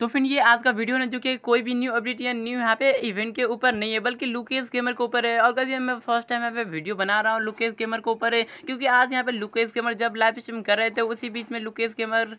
तो फिर ये आज का वीडियो है जो कि कोई भी न्यू अपडेट या न्यू यहाँ पे इवेंट के ऊपर नहीं है बल्कि लुकेश गेमर के ऊपर है और कैसे मैं फर्स्ट टाइम यहाँ पे वीडियो बना रहा हूँ लुकेश गेमर के ऊपर है क्योंकि आज यहाँ पे लुकेश गेमर जब लाइव स्ट्रीम कर रहे थे उसी बीच में लुकेश गेमर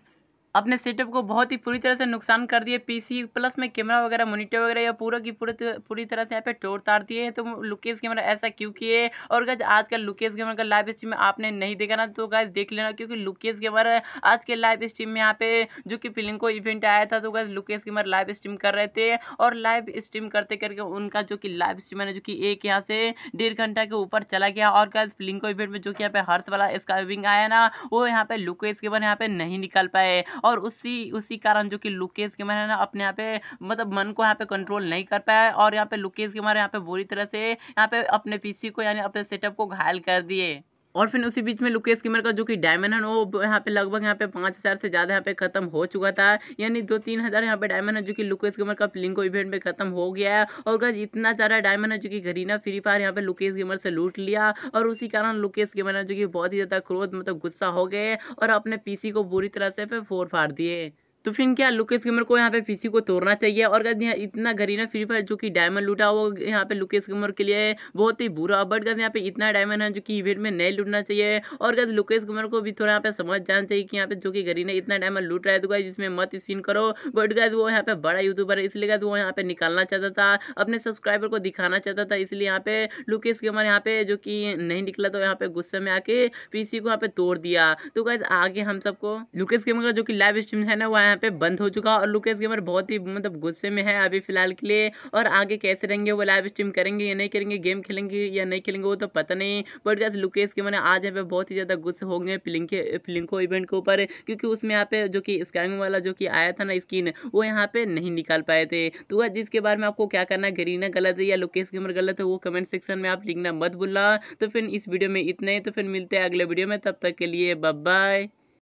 अपने सेटअप को बहुत ही पूरी तरह से नुकसान कर दिए पीसी प्लस में कैमरा वगैरह मोनिटर वगैरह या पूरा की पूरे पूरी तरह से यहाँ पे टोर तार दिए तो लुकेश कैमरा ऐसा क्यों किए और गज आज कल लुकेश कैमरा का लाइव स्ट्रीम में आपने नहीं देखा ना तो गज देख लेना क्योंकि लुकेश कैमरा आज के लाइव स्ट्रीम में यहाँ पे जो कि को इवेंट आया था तो गज लुकेश कैमरा लाइव स्ट्रीम कर रहे थे और लाइव स्ट्रीम करते करके उनका जो कि लाइव स्ट्रीमर है जो कि एक यहाँ से डेढ़ घंटा के ऊपर चला गया और गज को इवेंट में जो कि यहाँ पे हर्ष वाला स्का आया ना वो यहाँ पे लुकेश कैमरा यहाँ पे नहीं निकल पाए और उसी उसी कारण जो कि लुकेश के है ना अपने यहाँ पे मतलब मन को यहाँ पे कंट्रोल नहीं कर पाया और यहाँ पे लुकेश के यहाँ पे बुरी तरह से यहाँ पे अपने पीसी को यानी अपने सेटअप को घायल कर दिए और फिर उसी बीच में लुकेश किमर का जो कि डायमंड है वो यहाँ पे लगभग यहाँ पे पाँच हज़ार से ज़्यादा यहाँ पे खत्म हो चुका था यानी दो तीन हज़ार यहाँ पे डायमंड है जो कि लुकेश किमर का प्लिंगो इवेंट में खत्म हो गया है और गज इतना सारा डायमंड है जो कि घरीना फ्री फायर यहाँ पे लुकेश गेमर से लूट लिया और उसी कारण लुकेश गेमर है जो कि बहुत ही ज़्यादा क्रोध मतलब गुस्सा हो गए और अपने पीसी को बुरी तरह से फिर फोर फाड़ दिए तो फिर क्या लुकेश गेमर को यहाँ पे पीसी को तोड़ना चाहिए और गज यहाँ इतना गरीना फ्री फायर जो कि डायमंड लूटा वो यहाँ पे लुकेश गेमर के लिए बहुत ही बुरा बट गज यहाँ पे इतना डायमंड है जो कि इवेंट में नहीं लूटना चाहिए और गज लुकेश गेमर को भी थोड़ा यहाँ पे समझ जाना चाहिए कि यहाँ पे जो कि गरीना इतना डायमंड लूट रहा है तो गाइज इसमें मत स्पिन करो बट गज वो यहाँ पे बड़ा यूट्यूबर है इसलिए गज वो यहाँ पे निकालना चाहता था अपने सब्सक्राइबर को दिखाना चाहता था इसलिए यहाँ पे लुकेश गेमर यहाँ पे जो कि नहीं निकला तो यहाँ पे गुस्से में आके पीसी को यहाँ पे तोड़ दिया तो गाइज आगे हम सबको लुकेश गेमर का जो कि लाइव स्ट्रीम है ना वो यहाँ यहाँ पे बंद हो चुका और लुकेश गेमर बहुत ही मतलब गुस्से में है अभी फिलहाल के लिए और आगे कैसे रहेंगे वो लाइव स्ट्रीम करेंगे या नहीं करेंगे गेम खेलेंगे या नहीं खेलेंगे वो तो पता नहीं बट जैसे लुकेस गेमर आज यहाँ पे बहुत ही ज़्यादा गुस्से हो गए पिलिंको इवेंट के ऊपर क्योंकि उसमें यहाँ पे जो कि स्कैंग वाला जो कि आया था ना स्किन वो यहाँ पे नहीं निकाल पाए थे तो वह जिसके बारे में आपको क्या करना है गरीना गलत है या लुकेस गेमर गलत है वो कमेंट सेक्शन में आप लिखना मत भूलना तो फिर इस वीडियो में इतना ही तो फिर मिलते हैं अगले वीडियो में तब तक के लिए बाय